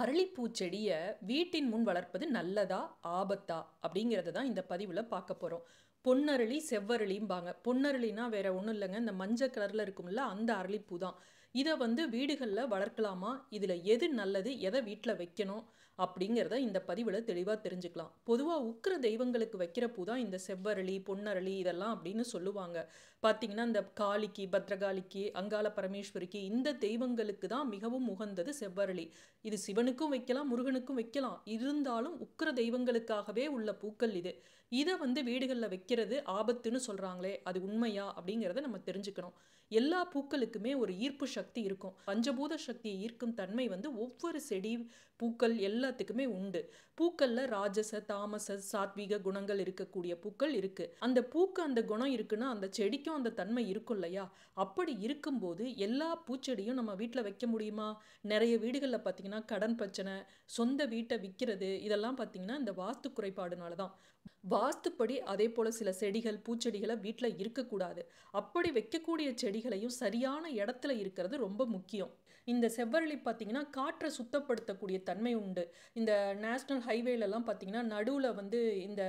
அரளிப்பூ செடியை வீட்டின் முன் வளர்ப்பது நல்லதா ஆபத்தா அப்படிங்கிறத தான் இந்த பதிவில் பார்க்க போகிறோம் பொன்னரளி செவ்வரளிம்பாங்க பொன்னரளினா வேற ஒன்றும் இல்லைங்க இந்த மஞ்சள் கலரில் இருக்கும்ல அந்த அரளிப்பூ தான் இதை வந்து வீடுகளில் வளர்க்கலாமா இதில் எது நல்லது எதை வீட்டில் வைக்கணும் அப்படிங்கிறத இந்த பதிவில் தெளிவாக தெரிஞ்சுக்கலாம் பொதுவாக உக்கிர தெய்வங்களுக்கு வைக்கிற பூ தான் இந்த செவ்வரளி பொன்னரளி இதெல்லாம் அப்படின்னு சொல்லுவாங்க பார்த்தீங்கன்னா இந்த காளிக்கு பத்ரகாளிக்கு அங்காள பரமேஸ்வரிக்கு இந்த தெய்வங்களுக்கு தான் மிகவும் உகந்தது செவ்வரளி இது சிவனுக்கும் வைக்கலாம் முருகனுக்கும் வைக்கலாம் இருந்தாலும் உக்கிர தெய்வங்களுக்காகவே உள்ள பூக்கள் இது இதை வந்து வீடுகளில் வைக்கிறது ஆபத்துன்னு சொல்கிறாங்களே அது உண்மையா அப்படிங்கிறத நம்ம தெரிஞ்சுக்கணும் எல்லா பூக்களுக்குமே ஒரு ஈர்ப்பு சக்தி இருக்கும் பஞ்சபூத சக்தியை ஈர்க்கும் தன்மை வந்து ஒவ்வொரு செடி பூக்கள் எல்லா எல்லாத்துக்குமே உண்டு பூக்கள்ல ராஜச தாமச சாத்வீக குணங்கள் இருக்கக்கூடிய பூக்கள் இருக்கு அந்த பூக்கு அந்த குணம் இருக்குன்னா அந்த செடிக்கும் அந்த தன்மை இருக்கும் இல்லையா அப்படி இருக்கும்போது எல்லா பூச்செடியும் நம்ம வீட்டில் வைக்க முடியுமா நிறைய வீடுகளில் பார்த்தீங்கன்னா கடன் பிரச்சனை சொந்த வீட்டை விற்கிறது இதெல்லாம் பார்த்தீங்கன்னா இந்த வாஸ்து குறைபாடுனால தான் வாஸ்துப்படி அதே போல சில செடிகள் பூச்செடிகளை வீட்டில் இருக்கக்கூடாது அப்படி வைக்கக்கூடிய செடிகளையும் சரியான இடத்துல இருக்கிறது ரொம்ப முக்கியம் இந்த செவ்வரளி பார்த்திங்கன்னா காற்றை சுத்தப்படுத்தக்கூடிய தன்மை உண்டு இந்த நேஷ்னல் ஹைவேலெலாம் பார்த்திங்கன்னா நடுவில் வந்து இந்த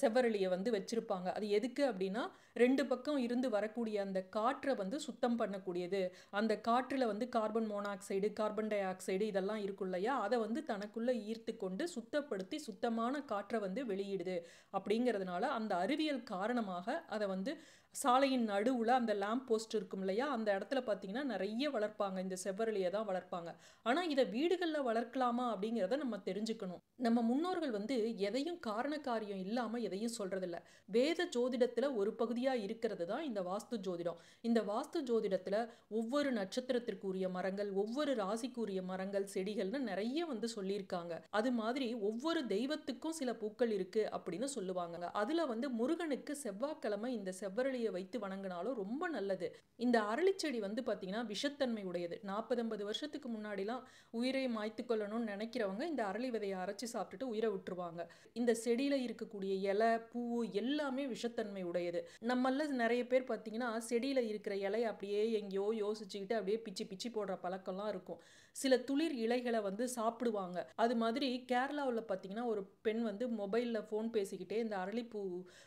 செவ்வரளியை வந்து வச்சுருப்பாங்க அது எதுக்கு அப்படின்னா ரெண்டு பக்கம் இருந்து வரக்கூடிய அந்த காற்றை வந்து சுத்தம் பண்ணக்கூடியது அந்த காற்றில் வந்து carbon monoxide carbon dioxide இதெல்லாம் இருக்கும் இல்லையா அதை வந்து தனக்குள்ளே ஈர்த்து கொண்டு சுத்தப்படுத்தி சுத்தமான காற்றை வந்து வெளியிடுது அப்படிங்கிறதுனால அந்த அறிவியல் காரணமாக அதை வந்து சாலையின் நடுவில் அந்த லேம்ப் போஸ்ட் இருக்கும் இல்லையா அந்த இடத்துல பார்த்தீங்கன்னா நிறைய வளர்ப்பாங்க இந்த செவ்வரளியை தான் வளர்ப்பாங்க ஆனால் இதை வீடுகளில் வளர்க்கலாமா அப்படிங்கிறத நம்ம தெரிஞ்சுக்கணும் நம்ம முன்னோர்கள் வந்து எதையும் காரண காரியம் இல்லாமல் எதையும் சொல்கிறதில்ல வேத ஜோதிடத்தில் ஒரு பகுதியாக இருக்கிறது தான் இந்த வாஸ்து ஜோதிடம் இந்த வாஸ்து ஜோதிடத்தில் ஒவ்வொரு நட்சத்திரத்திற்குரிய மரங்கள் ஒவ்வொரு ராசிக்குரிய மரங்கள் செடிகள்னு நிறைய வந்து சொல்லியிருக்காங்க அது மாதிரி ஒவ்வொரு தெய்வத்துக்கும் சில பூக்கள் இருக்குது அப்படின்னு சொல்லுவாங்க அதில் வந்து முருகனுக்கு செவ்வாய்க்கிழமை இந்த செவ்வரளி அரளியை வைத்து வணங்கினாலும் ரொம்ப நல்லது இந்த அரளிச்செடி வந்து பார்த்தீங்கன்னா விஷத்தன்மை உடையது நாற்பது ஐம்பது வருஷத்துக்கு முன்னாடிலாம் உயிரை மாய்த்து கொள்ளணும்னு நினைக்கிறவங்க இந்த அரளி விதையை அரைச்சி சாப்பிட்டுட்டு உயிரை விட்டுருவாங்க இந்த செடியில் இருக்கக்கூடிய இலை பூ எல்லாமே விஷத்தன்மை உடையது நம்மள நிறைய பேர் பார்த்தீங்கன்னா செடியில் இருக்கிற இலை அப்படியே எங்கேயோ யோசிச்சுக்கிட்டு அப்படியே பிச்சு பிச்சு போடுற பழக்கம்லாம் இருக்கும் சில துளிர் இலைகளை வந்து சாப்பிடுவாங்க அது மாதிரி கேரளாவில் பார்த்தீங்கன்னா ஒரு பெண் வந்து மொபைலில் ஃபோன் பேசிக்கிட்டே இந்த அரளிப்பூ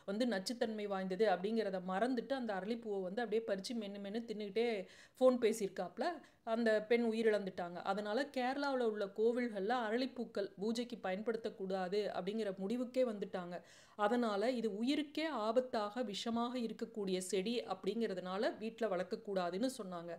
வந்து நச்சுத்தன்மை வாய்ந்தது அப்படிங்கிறத மற மறந்துட்டு அந்த அரளிப்பூவை வந்து அப்படியே பறித்து மென்று மென்று தின்னுக்கிட்டே ஃபோன் பேசியிருக்காப்புல அந்த பெண் உயிரிழந்துட்டாங்க அதனால் கேரளாவில் உள்ள கோவில்களில் அரளிப்பூக்கள் பூஜைக்கு பயன்படுத்தக்கூடாது அப்படிங்கிற முடிவுக்கே வந்துட்டாங்க அதனால் இது உயிருக்கே ஆபத்தாக விஷமாக இருக்கக்கூடிய செடி அப்படிங்கிறதுனால வீட்டில் வளர்க்கக்கூடாதுன்னு சொன்னாங்க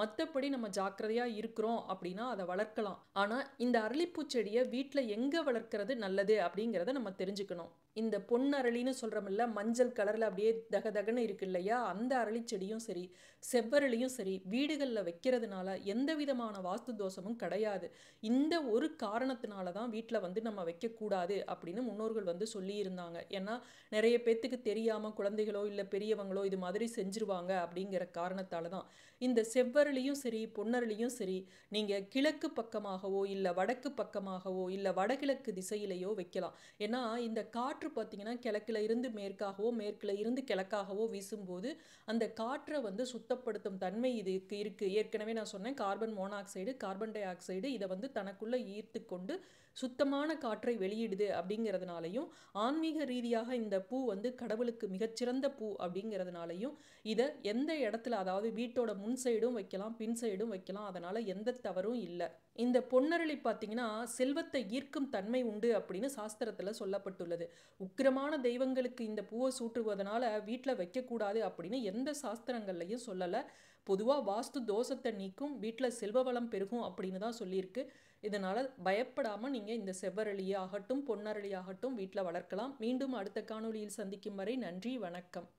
மற்றபடி நம்ம ஜாக்கிரதையாக இருக்கிறோம் அப்படின்னா அதை வளர்க்கலாம் ஆனால் இந்த அரளிப்பூ செடியை வீட்டில் எங்கே வளர்க்குறது நல்லது அப்படிங்கிறத நம்ம தெரிஞ்சுக்கணும் இந்த பொன் அரளின்னு சொல்கிறோம்ல மஞ்சள் கலரில் அப்படியே தக தகன்னு இருக்கு இல்லையா அந்த அரளி செடியும் சரி செவ்வரளியும் சரி வீடுகளில் வைக்கிறதுனால எந்த விதமான வாஸ்து தோஷமும் கிடையாது இந்த ஒரு காரணத்தினால தான் வீட்டில் வந்து நம்ம வைக்கக்கூடாது அப்படின்னு முன்னோர்கள் வந்து சொல்லியிருந்தாங்க ஏன்னா நிறைய பேர்த்துக்கு தெரியாமல் குழந்தைகளோ இல்லை பெரியவங்களோ இது மாதிரி செஞ்சுருவாங்க அப்படிங்கிற காரணத்தால் தான் இந்த செவ்வரளியும் சரி பொன்னரளியும் சரி நீங்கள் கிழக்கு பக்கமாகவோ இல்லை வடக்கு பக்கமாகவோ இல்லை வடகிழக்கு திசையிலையோ வைக்கலாம் ஏன்னா இந்த காற்று பார்த்திங்கன்னா கிழக்கில் இருந்து மேற்காகவோ மேற்கில் இருந்து கிழக்காகவோ வீசும்போது அந்த காற்றை வந்து சுத்தப்படுத்தும் தன்மை இதுக்கு இருக்குது ஏற்கனவே நான் சொன்னேன் carbon monoxide carbon dioxide இதை வந்து தனக்குள்ளே ஈர்த்து கொண்டு சுத்தமான காற்றை வெளியிடுது அப்படிங்கிறதுனாலையும் ஆன்மீக ரீதியாக இந்த பூ வந்து கடவுளுக்கு மிகச்சிறந்த பூ அப்படிங்கிறதுனாலையும் இதை எந்த இடத்துல அதாவது வீட்டோட முன் முன் சைடும் வைக்கலாம் பின் சைடும் வைக்கலாம் அதனால் எந்த தவறும் இல்லை இந்த பொன்னரளி பார்த்தீங்கன்னா செல்வத்தை ஈர்க்கும் தன்மை உண்டு அப்படின்னு சாஸ்திரத்தில் சொல்லப்பட்டுள்ளது உக்கிரமான தெய்வங்களுக்கு இந்த பூவை சூட்டுவதனால வீட்டில் வைக்கக்கூடாது அப்படின்னு எந்த சாஸ்திரங்கள்லையும் சொல்லலை பொதுவாக வாஸ்து தோஷத்தை நீக்கும் வீட்டில் செல்வ வளம் பெருகும் அப்படின்னு தான் சொல்லியிருக்கு இதனால் பயப்படாமல் நீங்கள் இந்த செவ்வரளியாகட்டும் பொன்னரளியாகட்டும் வீட்டில் வளர்க்கலாம் மீண்டும் அடுத்த காணொலியில் சந்திக்கும் வரை நன்றி வணக்கம்